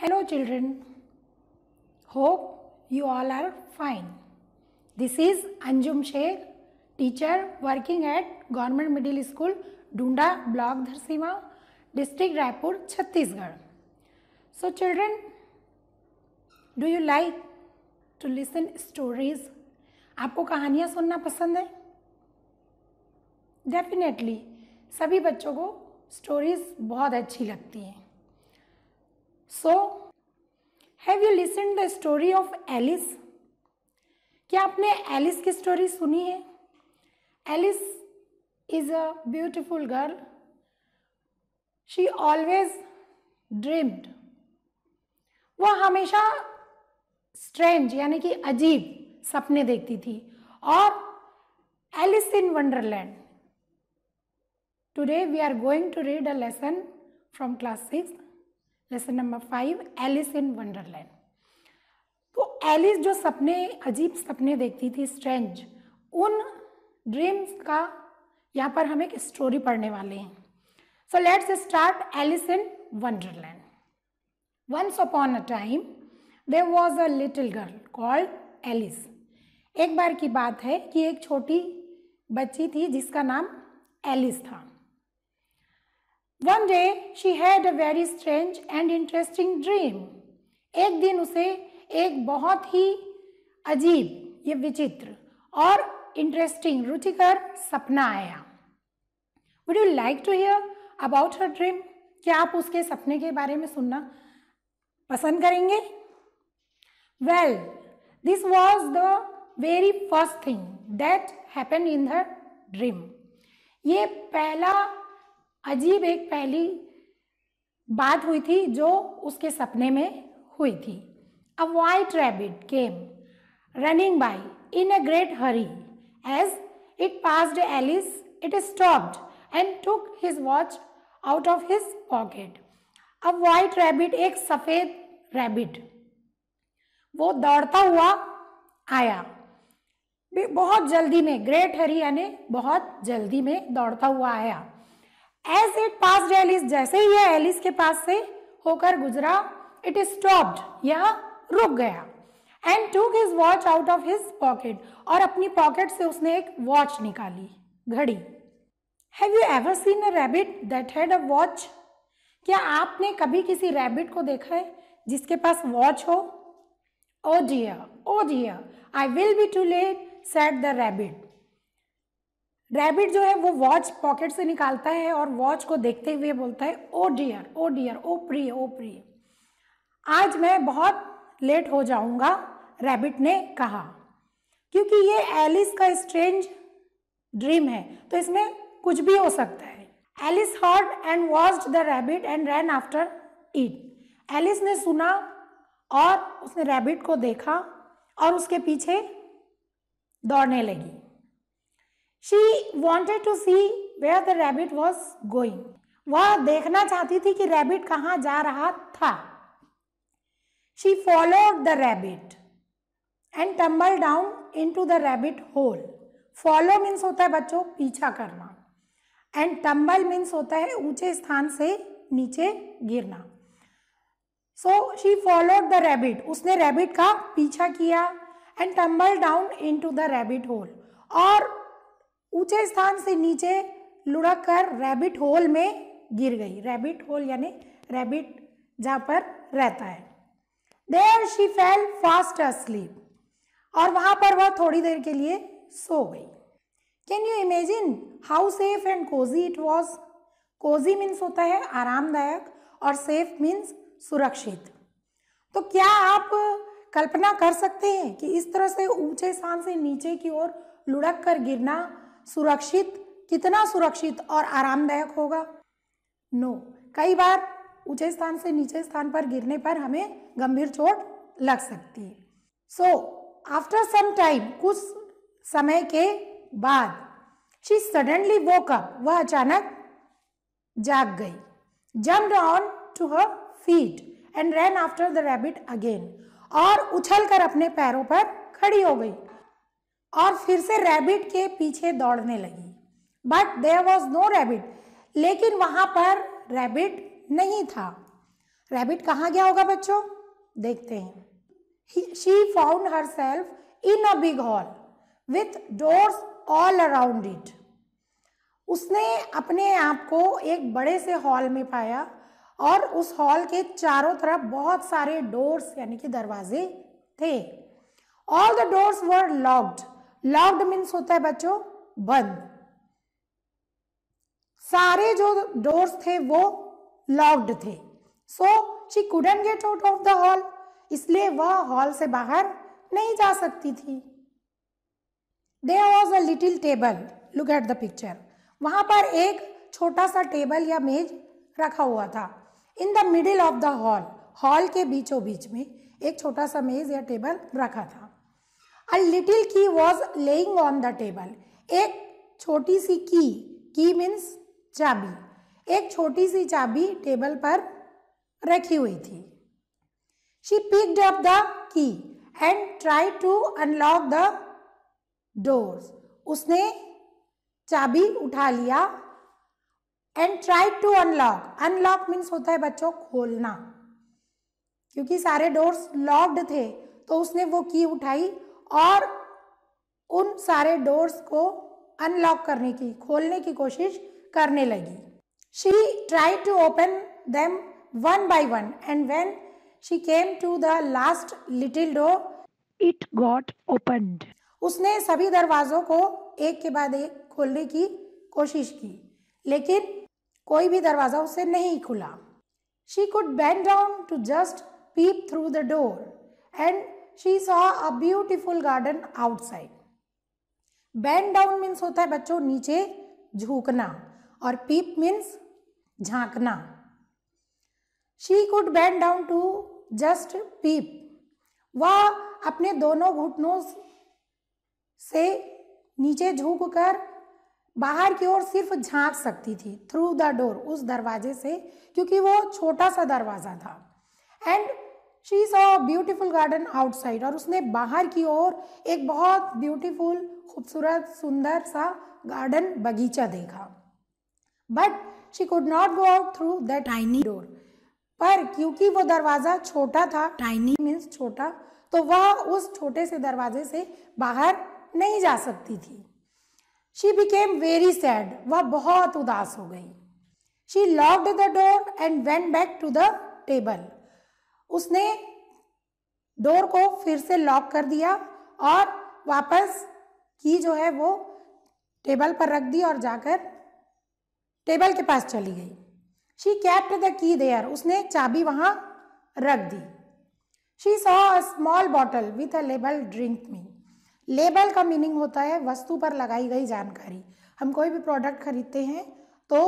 hello children hope you all are fine this is Anjum Shaikh teacher working at government middle school Duda block Dharsima district Raipur Chhattisgarh so children do you like to listen stories आपको कहानियाँ सुनना पसंद है definitely सभी बच्चों को stories बहुत अच्छी लगती हैं so have you listen the story of Alice क्या आपने एलिस की स्टोरी सुनी है Alice is a beautiful girl she always dreamed वह हमेशा स्ट्रेंज यानी कि अजीब सपने देखती थी और Alice in Wonderland today we are going to read a lesson from class six lesson number five Alice in Wonderland तो एलिस जो सपने अजीब सपने देखती थी स्ट्रेंज उन ड्रीम्स का यहाँ पर हम एक स्टोरी पढ़ने वाले हैं so let's start Alice in Wonderland once upon a time there was a little girl called Alice एक बार की बात है कि एक छोटी बच्ची थी जिसका नाम एलिस था one day she had a very strange and interesting dream एक दिन उसे एक बहुत ही अजीब ये विचित्र और इंटरेस्टिंग रुचिकर सपना आया would you like to hear about her dream क्या आप उसके सपने के बारे में सुनना पसंद करेंगे well this was the very first thing that happen in her dream ये पहला अजीब एक पहली बात हुई थी जो उसके सपने में हुई थी a white rabbit came running by in a great hurry as it pass Alice it is stopped and took his watch out of his pocket a white rabbit एक सफ़ेद रैबिट वो दौड़ता हुआ आया बहुत जल्दी में ग्रेट हरी यानी बहुत जल्दी में दौड़ता हुआ आया एज इट पास एलिस जैसे ही यह एलिस के पास से होकर गुजरा इट इज स्टॉप्ड यह रुक गया and took his watch out of his pocket और अपनी पॉकेट से उसने एक वॉच निकाली घड़ी have you ever seen a rabbit that had a watch क्या आपने कभी किसी रैबिट को देखा है जिसके पास वॉच हो oh dear oh dear I will be too late said the rabbit rabbit जो है वो वॉच पॉकेट से निकालता है और वॉच को देखते हुए बोलता है ओ डियर ओ डियर ओ प्रिय ओ प्रिय आज मैं बहुत लेट हो जाऊंगा रैबिट ने कहा क्योंकि ये एलिस का स्ट्रेंज ड्रीम है तो इसमें कुछ भी हो सकता है Alice heard and watched the rabbit and ran after it Alice ने सुना और उसने रैबिट को देखा और उसके पीछे दौड़ने लगी she wanted to see where the rabbit was going वह देखना चाहती थी कि रैबिट कहाँ जा रहा था she followed the rabbit and tumble down into the rabbit hole follow means होता है बच्चों पीछा करना एंड टम्बल मीन्स होता है ऊंचे स्थान से नीचे गिरना so she followed the rabbit उसने रैबिट का पीछा किया and tumble down into the rabbit hole और ऊंचे स्थान से नीचे लुढ़क कर रैबिट होल में गिर गई रैबिट होल यानी रैबिट जहाँ पर रहता है there she fell fast asleep और वहाँ पर वह थोड़ी देर के लिए सो गई can you imagine how safe and cosy it was cosy means होता है आरामदायक और सेफ मीन्स सुरक्षित तो क्या आप कल्पना कर सकते हैं कि इस तरह से ऊंचे स्थान से नीचे की ओर लुढ़क कर गिरना सुरक्षित कितना सुरक्षित और आरामदायक होगा नो कई बार ऊंचे स्थान से नीचे स्थान पर गिरने पर हमें गंभीर चोट लग सकती है सो आफ्टर सम टाइम कुछ समय के बाद शी सडनली अप वह अचानक जाग गई jump on to her feet and ran after the rabbit again और उछलकर अपने पैरों पर खड़ी हो गई और फिर से रैबिट के पीछे दौड़ने लगी but there was no rabbit लेकिन वहां पर रैबिट नहीं था रैबिट कहाँ गया होगा बच्चों देखते हैं she found herself in a big hall with doors all around it उसने अपने आप को एक बड़े से हॉल में पाया और उस हॉल के चारों तरफ बहुत सारे डोर्स यानी कि दरवाजे थे all the doors were locked locked means होता है बच्चों बंद सारे जो डोर्स थे वो लॉक्ड थे so she couldn't get out of the hall इसलिए वह हॉल से बाहर नहीं जा सकती थी there was a little table look at the picture वहां पर एक छोटा सा टेबल या मेज रखा हुआ था in the middle of the hall hall के बीचों बीच में एक छोटा सा मेज या टेबल रखा था a little key was lying on the table एक छोटी सी की की मीन्स चाबी एक छोटी सी चाबी टेबल पर रखी हुई थी she picked up the key and try to unlock the doors उसने चाबी उठा लिया and try to unlock unlock means होता है बच्चों खोलना क्योंकि सारे डोर्स लॉक्ड थे तो उसने वो की उठाई और उन सारे डोर्स को अनलॉक करने की खोलने की कोशिश करने लगी she try to open them one by one and when she came to the last little door it got open उसने सभी दरवाजों को एक के बाद एक खोलने की कोशिश की लेकिन कोई भी दरवाजा उसे नहीं खुला she could bend down to just peep through the door and she saw a beautiful garden outside bend down means होता है बच्चों नीचे झुकना और पीप मीन्स झांकना she could bend down to just peep वह अपने दोनों घुटनों से नीचे झुक कर बाहर की ओर सिर्फ झांक सकती थी थ्रू द डोर उस दरवाजे से क्योंकि वो छोटा सा दरवाज़ा था and she saw beautiful garden outside और उसने बाहर की ओर एक बहुत ब्यूटिफुल खूबसूरत सुंदर सा गार्डन बगीचा देखा but she could not go out through the tiny door पर क्योंकि वो दरवाज़ा छोटा था टाइनी मीन्स छोटा तो वह उस छोटे से दरवाजे से बाहर नहीं जा सकती थी शी बिकेम वेरी सैड वह बहुत उदास हो गई she locked the door and went back to the table उसने डोर को फिर से लॉक कर दिया और वापस की जो है वो टेबल पर रख दी और जाकर टेबल के पास चली गई she kept the key there उसने चाबी वहाँ रख दी she saw a small bottle with a label drink me label का मीनिंग होता है वस्तु पर लगाई गई जानकारी हम कोई भी प्रोडक्ट खरीदते हैं तो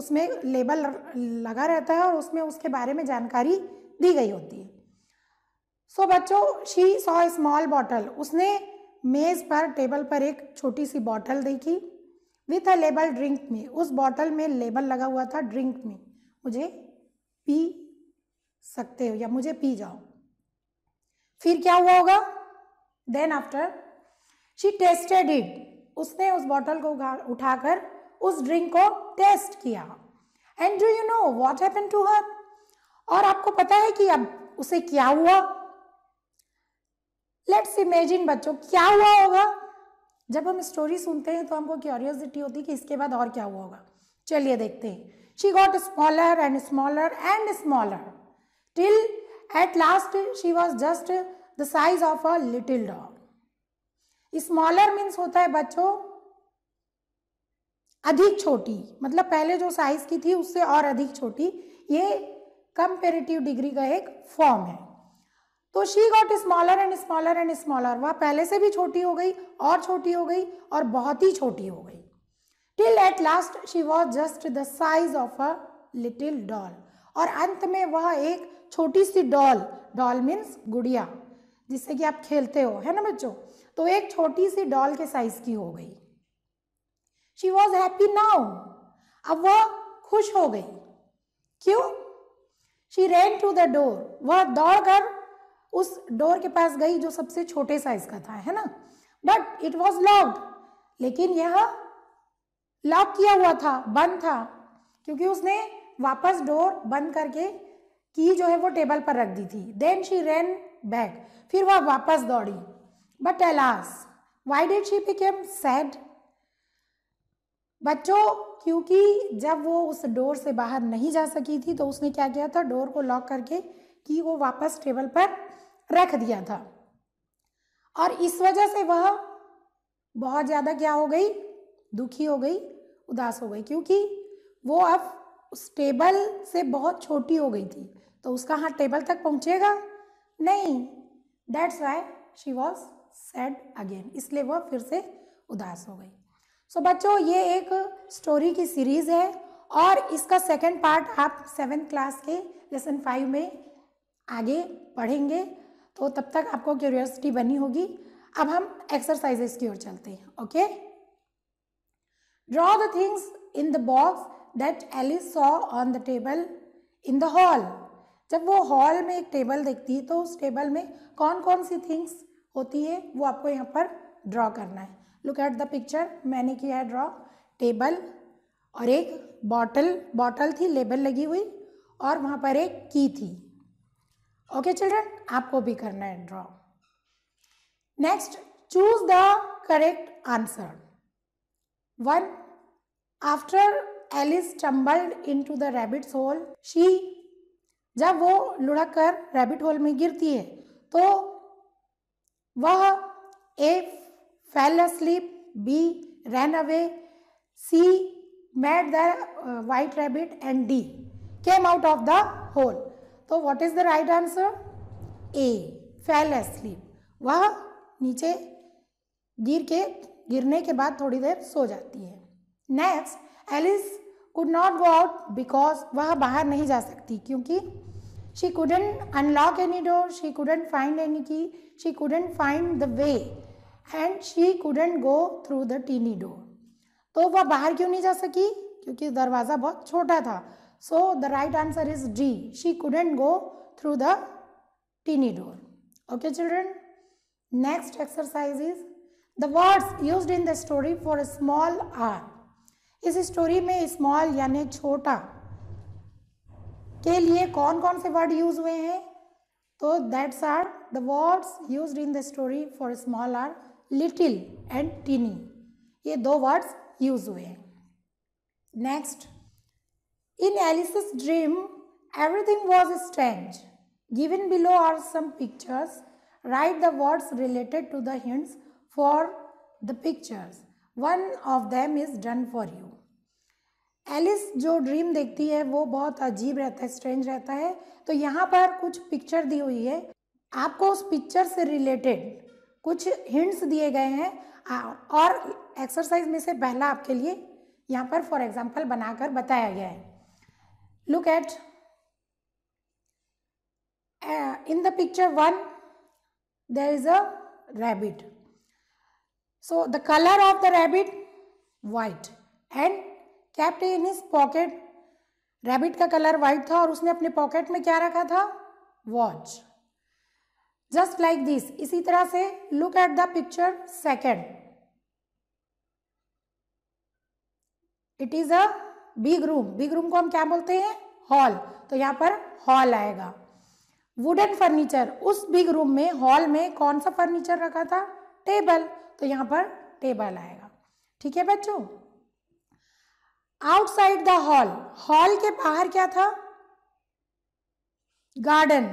उसमें लेबल लगा रहता है और उसमें उसके बारे में जानकारी दी गई होती है सो so, बच्चों शी सॉ स्मॉल बॉटल उसने मेज पर टेबल पर एक छोटी सी बॉटल देखी विथ अ लेबल ड्रिंक में उस बॉटल में लेबल लगा हुआ था ड्रिंक में मुझे पी सकते हो या मुझे पी जाओ फिर क्या हुआ होगा then after she tasted it उसने उस बॉटल को उठाकर उस ड्रिंक को टेस्ट किया and do you know what happen to her और आपको पता है कि अब उसे क्या हुआ लेट्स इमेजिन बच्चों क्या हुआ होगा जब हम स्टोरी सुनते हैं तो हमको क्यूरियोसिटी होती है कि इसके बाद और क्या हुआ होगा चलिए देखते हैं she got smaller and smaller and smaller till at last she was just the size of a little dog smaller means होता है बच्चों अधिक छोटी मतलब पहले जो साइज की थी उससे और अधिक छोटी ये कंपेरेटिव डिग्री का एक फॉर्म है तो she got smaller and smaller and smaller वह पहले से भी छोटी हो गई और छोटी हो गई और बहुत ही छोटी हो गई till at last she was just the size of a little doll और अंत में वह एक छोटी सी डॉल डॉल मीन्स गुड़िया जिससे कि आप खेलते हो है ना बच्चों तो एक छोटी सी डॉल के साइज की हो गई शी वॉज हैप्पी नाउ अब वह खुश हो गई क्यों she ran to the door वह दौड़कर उस डोर के पास गई जो सबसे छोटे साइज का था है ना बट इट वॉज लॉक्ड लेकिन यह लॉक किया हुआ था बंद था क्योंकि उसने वापस डोर बंद करके की जो है वो टेबल पर रख दी थी देन शी रेन बैक फिर वह वापस दौड़ी but alas why did she became sad बच्चों क्योंकि जब वो उस डोर से बाहर नहीं जा सकी थी तो उसने क्या किया था डोर को लॉक करके की वो वापस टेबल पर रख दिया था और इस वजह से वह बहुत ज़्यादा क्या हो गई दुखी हो गई उदास हो गई क्योंकि वो अब उस टेबल से बहुत छोटी हो गई थी तो उसका हाथ टेबल तक पहुंचेगा नहीं that's why she was sad again इसलिए वह फिर से उदास हो गई सो so, बच्चों ये एक स्टोरी की सीरीज है और इसका सेकंड पार्ट आप सेवेंथ क्लास के लेसन फाइव में आगे पढ़ेंगे तो तब तक आपको क्यूरियोसिटी बनी होगी अब हम एक्सरसाइजेस की ओर चलते हैं okay draw the things in the box that Alice saw on the table in the hall जब वो हॉल में एक टेबल देखती है तो उस टेबल में कौन कौन सी थिंग्स होती है वो आपको यहाँ पर ड्रॉ करना है लुक एट द पिक्चर मैंने किया है ड्रॉ टेबल और एक बॉटल बॉटल थी लेबल लगी हुई और वहाँ पर एक की थी ओके चिल्ड्रन आपको भी करना है draw next choose the correct answer one after Alice tumbled into the rabbit's hole she जब वो लुढ़क कर रैबिट होल में गिरती है तो वह ए fell asleep b ran away c met the uh, white rabbit and d came out of the hole so what is the right answer a fell asleep वह नीचे गिर के गिरने के बाद थोड़ी देर सो जाती है next Alice could not go out because वह बाहर नहीं जा सकती क्योंकि she couldn't unlock any door she couldn't find any key she couldn't find the way and she couldn't go through the tiny door तो वह बाहर क्यों नहीं जा सकी क्योंकि दरवाज़ा बहुत छोटा था so the right answer is D she couldn't go through the tiny door okay children next exercise is the words use in the story for a small or इस स्टोरी में स्मॉल यानी छोटा के लिए कौन कौन से वर्ड यूज हुए हैं तो that's are the words use in the story for small or little and tiny ये दो वर्ड्स यूज हुए हैं next in Alice's dream everything was strange given below are some pictures write the words related to the hints for the pictures one of them is done for you Alice जो dream देखती है वो बहुत अजीब रहता है strange रहता है तो यहाँ पर कुछ पिक्चर दी हुई है आपको उस पिक्चर से रिलेटेड कुछ हिंट्स दिए गए हैं और एक्सरसाइज में से पहला आपके लिए यहाँ पर फॉर एग्जाम्पल बनाकर बताया गया है look at in the picture one there is a rabbit so the colour of the rabbit white and kept in his pocket rabbit का कलर व्हाइट था और उसने अपने पॉकेट में क्या रखा था वॉच जस्ट लाइक दिस इसी तरह से look at the picture second it is a big room big room को हम क्या बोलते हैं हॉल तो यहाँ पर हॉल आएगा वुडन फर्नीचर उस बिग रूम में हॉल में कौन सा फर्नीचर रखा था टेबल तो यहाँ पर टेबल आएगा ठीक है बच्चों आउटसाइड द हॉल हॉल के बाहर क्या था गार्डन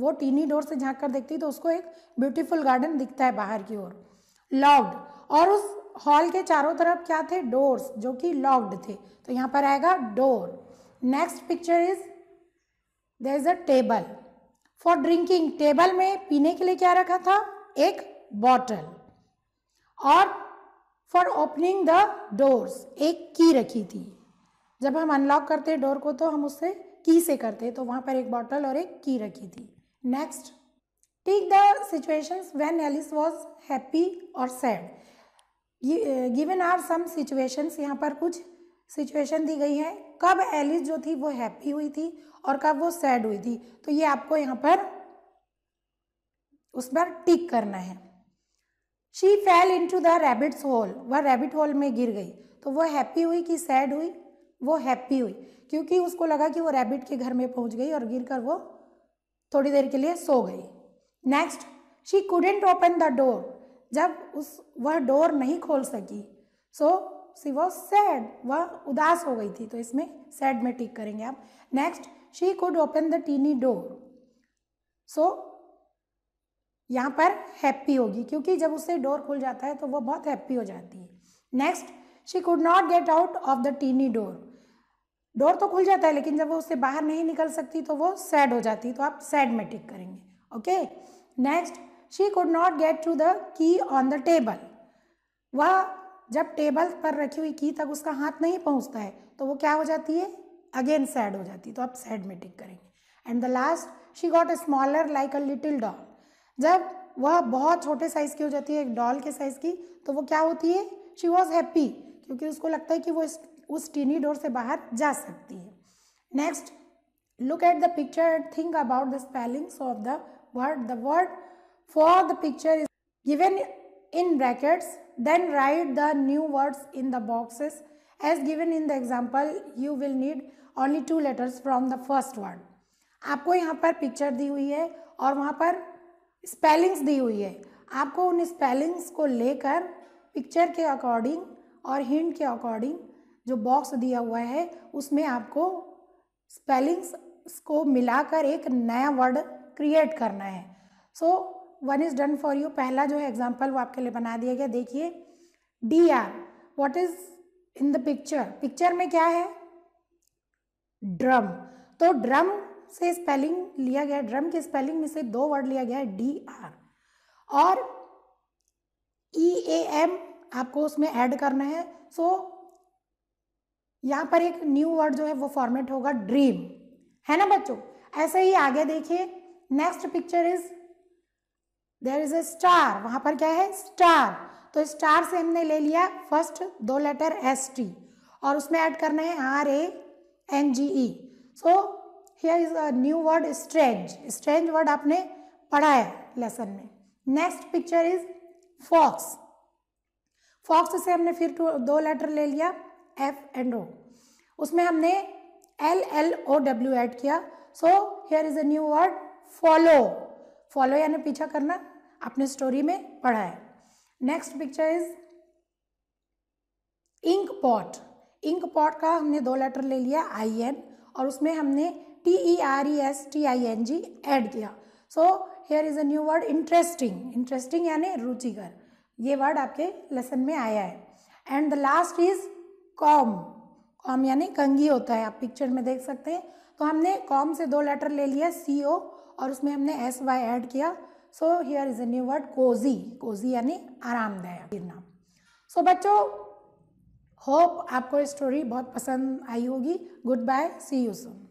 वो टीनी डोर से झांक कर देखती तो उसको एक ब्यूटीफुल गार्डन दिखता है बाहर की ओर लॉक्ड और उस हॉल के चारों तरफ क्या थे डोर्स जो कि लॉक्ड थे तो यहाँ पर आएगा door next picture is there is a table for drinking table में पीने के लिए क्या रखा था एक बॉटल और फॉर ओपनिंग द डोर्स एक की रखी थी जब हम अनलॉक करते डोर को तो हम उससे की से करते तो वहाँ पर एक बॉटल और एक की रखी थी next take the situations when Alice was happy और sad given are some situations यहाँ पर कुछ सिचुएशन दी गई है कब एलिस जो थी वो हैप्पी हुई थी और कब वो सैड हुई थी तो ये आपको यहाँ पर उस पर टिक करना है she fell into the rabbit's hole वह रेबिट होल में गिर गई तो वो हैप्पी हुई कि सैड हुई वो हैप्पी हुई क्योंकि उसको लगा कि वो रैबिट के घर में पहुंच गई और गिर कर वो थोड़ी देर के लिए सो गई next she couldn't open the door जब उस वह डोर नहीं खोल सकी सो सी वॉज सैड वह उदास हो गई थी तो इसमें सैड में टिक करेंगे आप next she could open the tiny door so यहाँ पर हैप्पी होगी क्योंकि जब उसे डोर खुल जाता है तो वह बहुत हैप्पी हो जाती है next she could not get out of the tiny door door तो खुल जाता है लेकिन जब वो उससे बाहर नहीं निकल सकती तो वो सैड हो जाती तो आप सैड में टिक करेंगे okay next she could not get to the key on the table वह जब टेबल पर रखी हुई की तक उसका हाथ नहीं पहुंचता है तो वो क्या हो जाती है अगेन सैड हो जाती है तो आप सैड में टिक करेंगे and the last she got a smaller like a little doll जब वह बहुत छोटे साइज़ की हो जाती है एक डॉल के साइज़ की तो वो क्या होती है शी वॉज हैप्पी क्योंकि उसको लगता है कि वो उस टीनी डोर से बाहर जा सकती है next look at the picture and think about the spellings of the word the word for the picture is given in brackets then write the new words in the boxes as given in the example you will need only two letters from the first word आपको यहाँ पर picture दी हुई है और वहाँ पर spellings दी हुई है आपको उन स्पेलिंग्स को लेकर पिक्चर के अकॉर्डिंग और हिंट के अकॉर्डिंग जो बॉक्स दिया हुआ है उसमें आपको स्पेलिंग्स को मिलाकर एक नया वर्ड क्रिएट करना है so one is done for you पहला जो है एग्जाम्पल वो आपके लिए बना दिया गया देखिए D R what is in the picture picture में क्या है ड्रम तो ड्रम से स्पेलिंग लिया गया ड्रम के स्पेलिंग में से दो वर्ड लिया गया है डी आर और ई ए एम आपको उसमें ऐड करना है सो so, यहाँ पर एक न्यू वर्ड जो है वो फॉर्मेट होगा ड्रीम है ना बच्चों ऐसे ही आगे देखिए next picture is there is a star वहां पर क्या है स्टार तो स्टार से हमने ले लिया फर्स्ट दो लेटर एस टी और उसमें ऐड करना है R A N G E so here is a new word strange strange word आपने पढ़ा है लेसन में next picture is fox fox से हमने फिर दो लेटर ले लिया एफ एंड ओ उसमें हमने L L O W add किया so here is a new word follow follow यानी पीछा करना आपने स्टोरी में पढ़ा है next picture is ink pot ink pot का हमने दो लेटर ले लिया आई एन और उसमें हमने T E R E S T I N G add किया so here is a new word interesting interesting यानी रुचिकर ये वर्ड आपके लेसन में आया है and the last is comb comb यानी कंगी होता है आप पिक्चर में देख सकते हैं तो हमने कॉम से दो लेटर ले लिया सी ओ और उसमें हमने एस वाई ऐड किया so here is a new word cosy cosy यानी आरामदायक गिरना सो बच्चों होप आपको स्टोरी बहुत पसंद आई होगी good bye see you soon